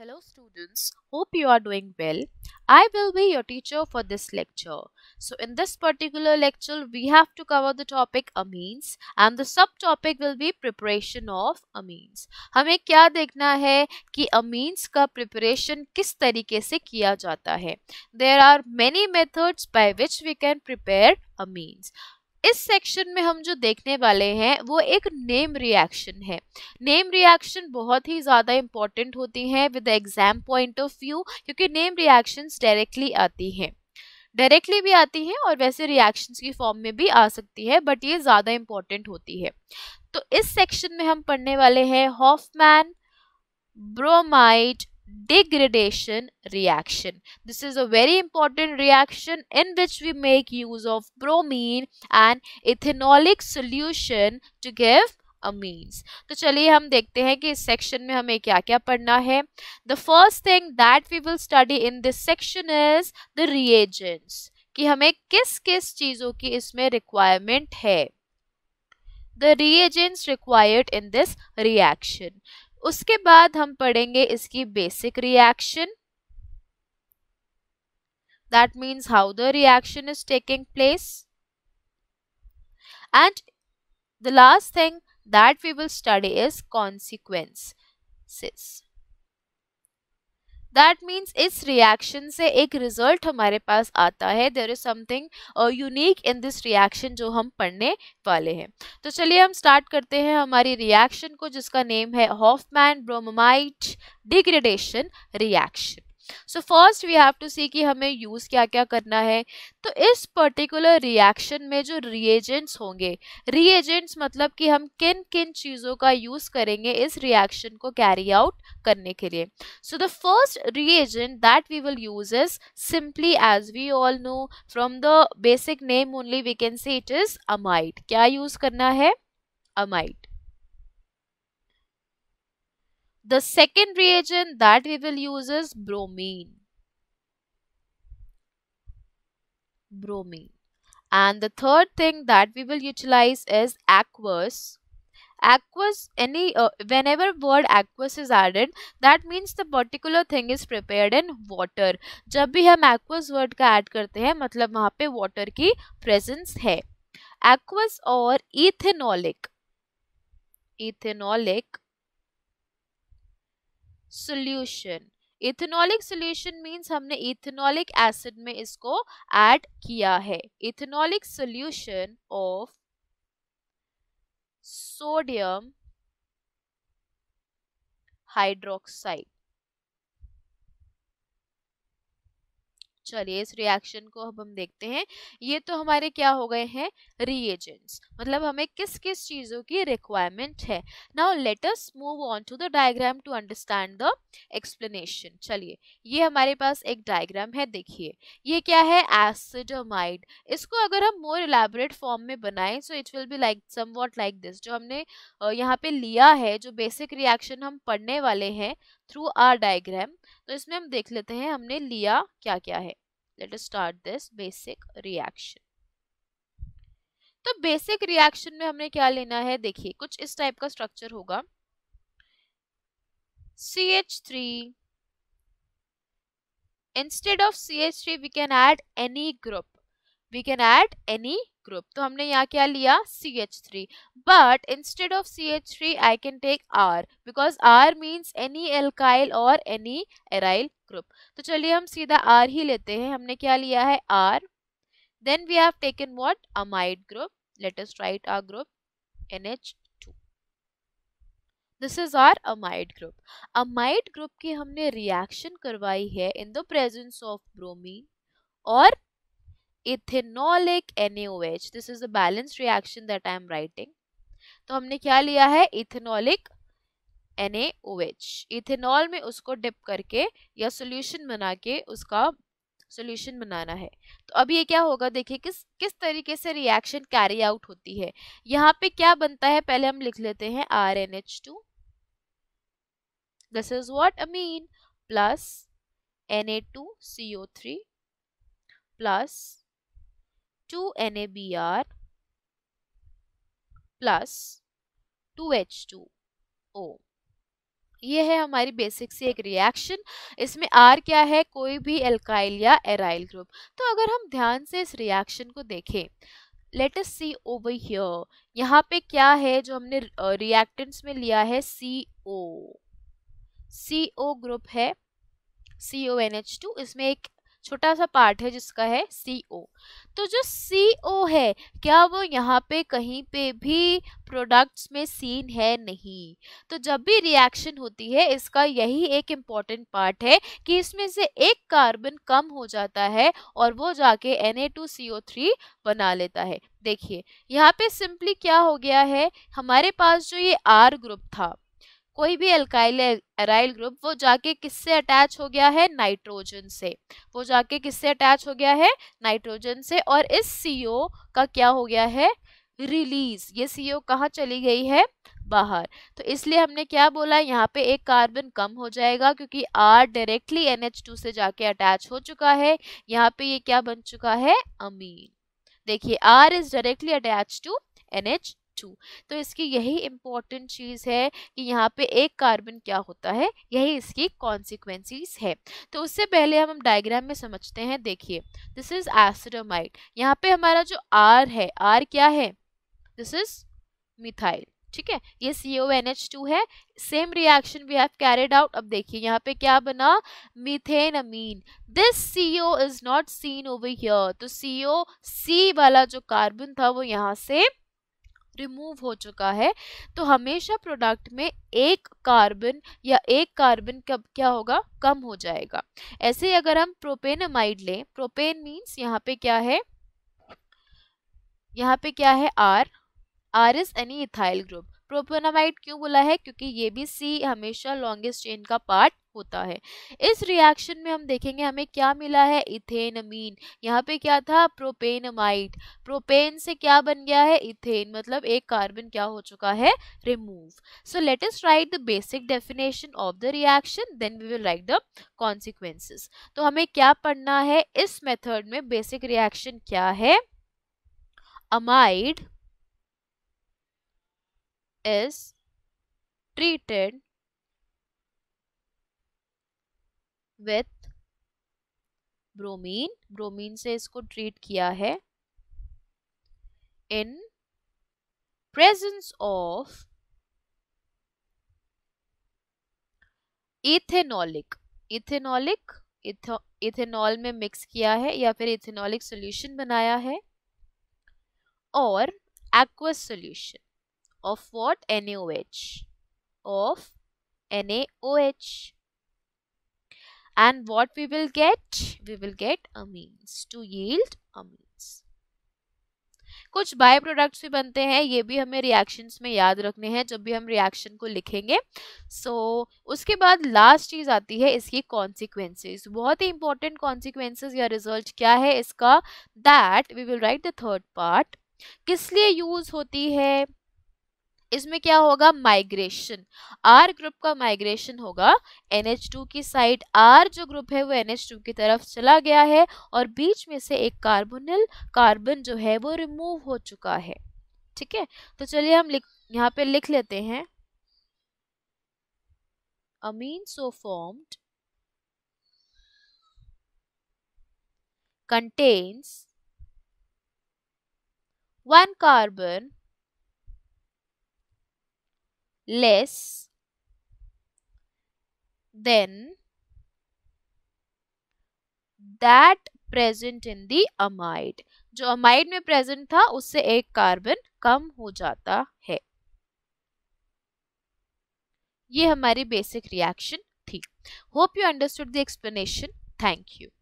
Hello students, hope you are doing well. I will be your teacher for this lecture. So in this particular lecture, we have to cover the topic amines and the subtopic will be preparation of amines. हमें क्या देखना है कि amines का preparation किस तरीके से किया जाता है There are many methods by which we can prepare amines. इस सेक्शन में हम जो देखने वाले हैं वो एक नेम रिएक्शन है नेम रिएक्शन बहुत ही ज़्यादा इम्पॉर्टेंट होती हैं with exam point of view क्योंकि नेम रिएक्शंस डायरेक्टली आती हैं डायरेक्टली भी आती हैं और वैसे रिएक्शंस की फॉर्म में भी आ सकती है बट ये ज़्यादा इम्पॉर्टेंट होती है तो इस सेक्शन में हम पढ़ने वाले हैं Hofmann bromide degradation reaction. This is a very important reaction in which we make use of bromine and ethanolic solution to give amines. to chaliye hum dekhte hain ki is section mein hame kya kya padhna hai the first thing that we will study in this section is the reagents ki hame kis kis cheezon ki isme requirement hai the reagents required in this reaction. उसके बाद हम पढ़ेंगे इसकी basic reaction that means how the reaction is taking place and the last thing that we will study is consequence that means इस reaction से एक result हमारे पास आता है there is something unique in this reaction जो हम पढ़ने वाले हैं तो चलिए हम स्टार्ट करते हैं हमारी रिएक्शन को जिसका नेम है Hofmann bromide degradation reaction so first we have to see कि हमें यूज़ क्या क्या करना है तो इस पर्टिकुलर रिएक्शन में जो रिएजेंट्स होंगे रिएजेंट्स मतलब कि हम किन किन चीज़ों का यूज़ करेंगे इस रिएक्शन को कैरी आउट करने के लिए so the first reagent that we will use is simply as we all know from the basic name only we can see it is amide क्या यूज़ करना है amide The second reagent that we will use is bromine. Bromine. And the third thing that we will utilize is aqueous aqueous any uh, whenever word aqueous is added that means the particular thing is prepared in water jab bhi hum aqueous word ka add karte hain matlab wahan pe water ki presence hai aqueous or ethanolic ethanolic solution ethanolic solution means हमने ethanolic acid में इसको add किया है ethanolic solution of sodium hydroxide चलिए इस reaction को अब हम देखते हैं ये तो हमारे क्या हो गए हैं रिएजेंट्स मतलब हमें किस किस चीज़ों की रिक्वायरमेंट है now let's move on to the diagram to understand the explanation चलिए ये हमारे पास एक डायग्राम है देखिए ये क्या है एसिडोमाइड इसको अगर हम मोर इलेबोरेट फॉर्म में बनाएं so it will be like somewhat like this जो हमने यहाँ पे लिया है जो बेसिक रिएक्शन हम पढ़ने वाले हैं थ्रू आर डायग्राम तो इसमें हम देख लेते हैं हमने लिया क्या क्या है let start this basic reaction तो बेसिक रिएक्शन में हमने क्या लेना है देखिए कुछ इस टाइप का स्ट्रक्चर होगा C H three instead of C H three we can add any group we can add any group तो हमने यहाँ क्या लिया C H three but instead of C H three I can take R because R means any alkyl और any aryl group तो चलिए हम सीधा आर ही लेते हैं हमने क्या लिया है R then we have taken what amide group latest right R group N H two this is R amide group amide group की हमने रिएक्शन करवाई है in the presence of bromine और ethanolic NaOH this is a balance reaction that I am writing तो हमने क्या लिया है इथेनॉलिक NaOH इथेनॉल में उसको डिप करके या सॉल्यूशन बना के उसका सॉल्यूशन बनाना है तो अब ये क्या होगा देखिए किस किस तरीके से रिएक्शन कैरी आउट होती है यहाँ पे क्या बनता है पहले हम लिख लेते हैं R N H two this is what amine plus N A two C O three plus 2 NaBr plus 2H2O ये है हमारी बेसिक सी एक रिएक्शन इसमें आर क्या है कोई भी एल्काइल या एराइल ग्रुप तो अगर हम ध्यान से इस रिएक्शन को देखें let us see over here यहाँ पे क्या है जो हमने रिएक्टेंट्स में लिया है सी ओ सी ओ ग्रुप है C O N H two इसमें एक छोटा सा पार्ट है जिसका है सी ओ तो जो सी ओ है क्या वो यहाँ पे कहीं पे भी प्रोडक्ट्स में सीन है नहीं तो जब भी रिएक्शन होती है इसका यही एक इम्पॉर्टेंट पार्ट है कि इसमें से एक कार्बन कम हो जाता है और वो जाके N A two C O three बना लेता है देखिए यहाँ पे सिंपली क्या हो गया है हमारे पास जो ये आर ग्रुप था कोई भी अल्काइल एराइल ग्रुप वो जाके किससे अटैच हो गया है नाइट्रोजन से वो जाके किससे अटैच हो गया है नाइट्रोजन से और इस सी का क्या हो गया है रिलीज ये सी ओ कहाँ चली गई है बाहर तो इसलिए हमने क्या बोला यहाँ पे एक कार्बन कम हो जाएगा क्योंकि आर डायरेक्टली टू से जाके अटैच हो चुका है यहाँ पे ये क्या बन चुका है अमीन देखिए R is directly attach to N H two तो इसकी यही इम्पॉर्टेंट चीज़ है कि यहाँ पे एक कार्बन क्या होता है यही इसकी कॉन्सिक्वेंसीज है तो उससे पहले हम डायग्राम में समझते हैं देखिए दिस इज एसिडोमाइड यहाँ पे हमारा जो आर है आर क्या है दिस इज मिथाइल ठीक है ये C O N H two है same reaction we have carried out अब देखिए यहाँ पे क्या बना methane amine this C O is not seen over here तो सी ओ सी वाला जो कार्बन था वो यहाँ से रिमूव हो चुका है तो हमेशा प्रोडक्ट में एक कार्बन या एक कार्बन कब क्या होगा कम हो जाएगा ऐसे अगर हम प्रोपेनामाइड लें प्रोपेन मीन्स यहाँ पे क्या है यहाँ पे क्या है R R is any ethyl group propanamide क्यों बोला है क्योंकि ये भी सी हमेशा लॉन्गेस्ट चेन का पार्ट होता है इस रिएक्शन में हम देखेंगे हमें क्या मिला है अमीन यहाँ पे क्या था प्रोपेनमाइट प्रोपेन से क्या बन गया है इथेन मतलब एक कार्बन क्या हो चुका है remove so let us write the basic definition of the reaction then we will write the consequences तो हमें क्या पढ़ना है इस मेथड में बेसिक रिएक्शन क्या है amide is treated with bromine bromine से इसको ट्रीट किया है in presence of ethanolic ethanolic ethanol में मिक्स किया है या फिर इथेनॉलिक सॉल्यूशन बनाया है और aqueous solution of what NaOH of NaOH and what we will get we will get amines to yield amines कुछ बाय प्रोडक्ट्स भी बनते हैं ये भी हमें रिएक्शंस में याद रखने हैं जब भी हम रिएक्शन को लिखेंगे सो so, उसके बाद लास्ट चीज़ आती है इसकी कॉन्सिक्वेंसेज बहुत ही इंपॉर्टेंट कॉन्सिक्वेंसेज या रिजल्ट क्या है इसका that we will write the third part किस लिए यूज़ होती है इसमें क्या होगा माइग्रेशन आर ग्रुप का माइग्रेशन होगा टू की साइड आर जो ग्रुप है वो टू की तरफ चला गया है और बीच में से एक कार्बोनिल कार्बन जो है वो रिमूव हो चुका है ठीक है तो चलिए हम लिख यहाँ पे लिख लेते हैं amine so formed contains one carbon less than that present in the amide जो अमाइड में प्रेजेंट था उससे एक कार्बन कम हो जाता है ये हमारी बेसिक रिएक्शन थी hope you understood the explanation thank you